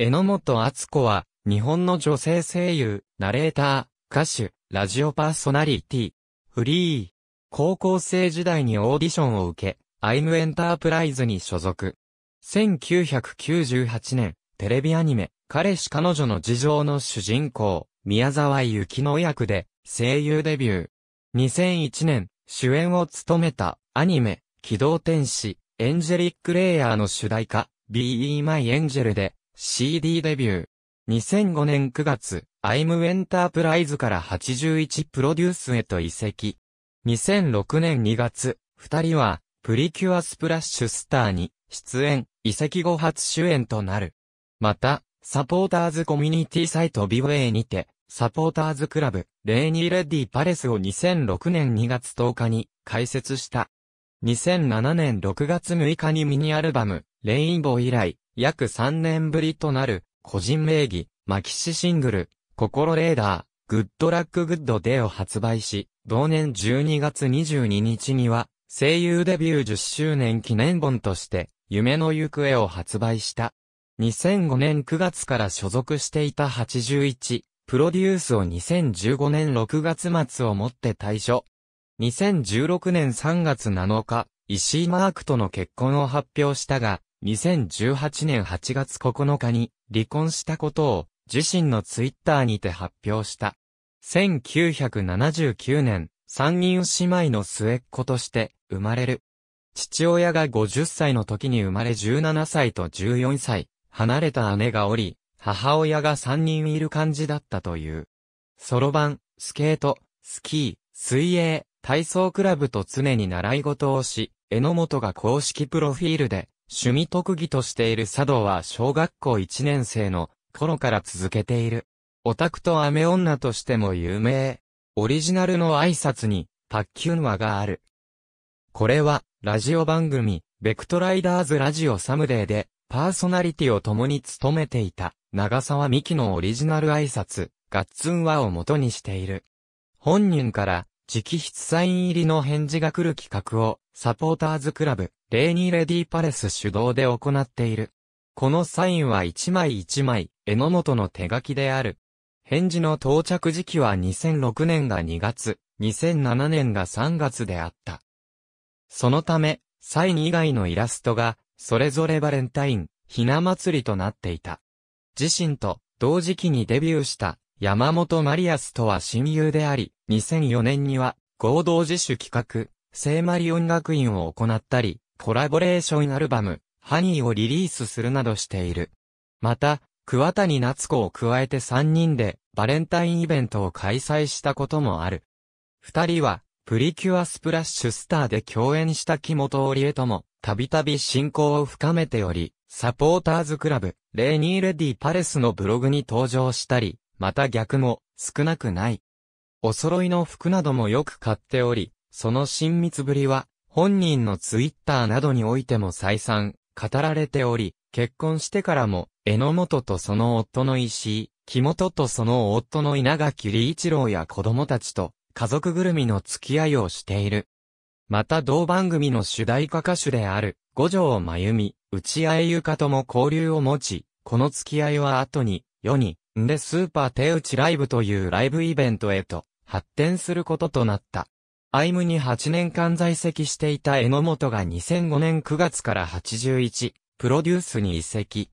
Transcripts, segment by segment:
榎本敦子は、日本の女性声優、ナレーター、歌手、ラジオパーソナリティ、フリー。高校生時代にオーディションを受け、アイムエンタープライズに所属。1998年、テレビアニメ、彼氏彼女の事情の主人公、宮沢幸乃役で、声優デビュー。2001年、主演を務めた、アニメ、機動天使、エンジェリック・レイヤーの主題歌、Be My Angel で、CD デビュー。2005年9月、アイムエンタープライズから81プロデュースへと移籍。2006年2月、二人は、プリキュアスプラッシュスターに、出演、移籍後初主演となる。また、サポーターズコミュニティサイトビウェイにて、サポーターズクラブ、レイニーレディパレスを2006年2月10日に開設した。2007年6月6日にミニアルバム、レインボー以来、約3年ぶりとなる、個人名義、マキシシングル、心レーダー、グッドラックグッドデーを発売し、同年12月22日には、声優デビュー10周年記念本として、夢の行方を発売した。2005年9月から所属していた81、プロデュースを2015年6月末をもって退所。2016年3月7日、石井マークとの結婚を発表したが、2018年8月9日に離婚したことを自身のツイッターにて発表した。1979年、三人姉妹の末っ子として生まれる。父親が50歳の時に生まれ17歳と14歳、離れた姉がおり、母親が3人いる感じだったという。ソロ版、スケート、スキー、水泳、体操クラブと常に習い事をし、榎本が公式プロフィールで趣味特技としている茶道は小学校1年生の頃から続けている。オタクと雨女としても有名。オリジナルの挨拶に、卓球話がある。これは、ラジオ番組、ベクトライダーズラジオサムデーで、パーソナリティを共に務めていた、長沢美希のオリジナル挨拶、ガッツン話を元にしている。本人から、直筆サイン入りの返事が来る企画を、サポーターズクラブ、レーニーレディパレス主導で行っている。このサインは一枚一枚、榎本の手書きである。返事の到着時期は2006年が2月、2007年が3月であった。そのため、サイン以外のイラストが、それぞれバレンタイン、ひな祭りとなっていた。自身と同時期にデビューした山本マリアスとは親友であり、2004年には合同自主企画、聖マリ音楽院を行ったり、コラボレーションアルバム、ハニーをリリースするなどしている。また、桑谷夏子を加えて3人でバレンタインイベントを開催したこともある。二人は、プリキュアスプラッシュスターで共演した木本織江とも、たびたび親交を深めており、サポーターズクラブ、レーニーレディパレスのブログに登場したり、また逆も少なくない。お揃いの服などもよく買っており、その親密ぶりは本人のツイッターなどにおいても再三、語られており、結婚してからも、榎本とその夫の石井、木本とその夫の稲垣理一郎や子供たちと、家族ぐるみの付き合いをしている。また同番組の主題歌歌手である、五条真由美、内愛ゆかとも交流を持ち、この付き合いは後に、世に、んでスーパー手打ちライブというライブイベントへと、発展することとなった。アイムに8年間在籍していた榎本が2005年9月から81、プロデュースに移籍。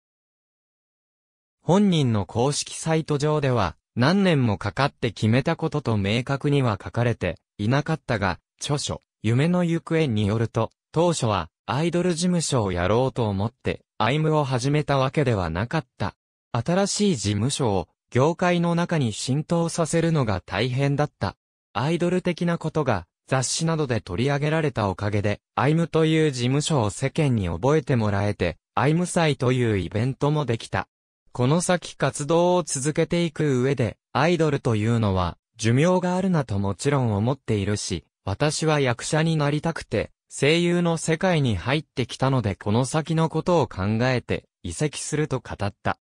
本人の公式サイト上では、何年もかかって決めたことと明確には書かれていなかったが、著書、夢の行方によると、当初はアイドル事務所をやろうと思って、アイムを始めたわけではなかった。新しい事務所を業界の中に浸透させるのが大変だった。アイドル的なことが雑誌などで取り上げられたおかげで、アイムという事務所を世間に覚えてもらえて、アイム祭というイベントもできた。この先活動を続けていく上で、アイドルというのは、寿命があるなともちろん思っているし、私は役者になりたくて、声優の世界に入ってきたのでこの先のことを考えて、移籍すると語った。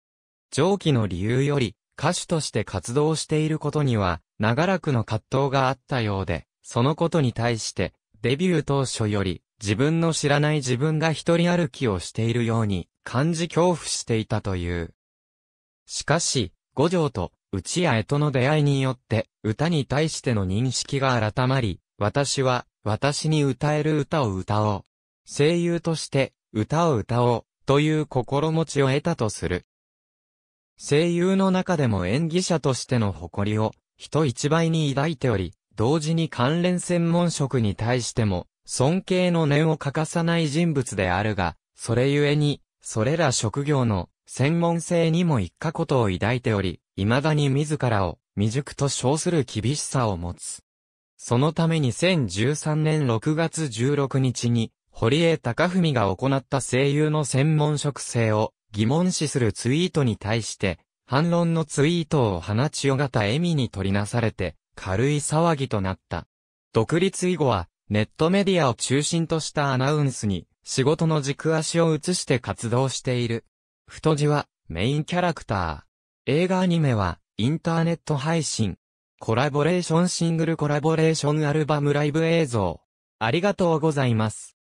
上記の理由より、歌手として活動していることには、長らくの葛藤があったようで、そのことに対して、デビュー当初より、自分の知らない自分が一人歩きをしているように、感じ恐怖していたという。しかし、五条と内谷江との出会いによって、歌に対しての認識が改まり、私は、私に歌える歌を歌おう。声優として、歌を歌おう、という心持ちを得たとする。声優の中でも演技者としての誇りを人一倍に抱いており、同時に関連専門職に対しても、尊敬の念を欠かさない人物であるが、それゆえに、それら職業の専門性にも一過ことを抱いており、未だに自らを未熟と称する厳しさを持つ。そのために2013年6月16日に、堀江貴文が行った声優の専門職性を疑問視するツイートに対して、反論のツイートを放ちよがた笑みに取りなされて、軽い騒ぎとなった。独立以後は、ネットメディアを中心としたアナウンスに、仕事の軸足を移して活動している。太字は、メインキャラクター。映画アニメは、インターネット配信。コラボレーションシングルコラボレーションアルバムライブ映像。ありがとうございます。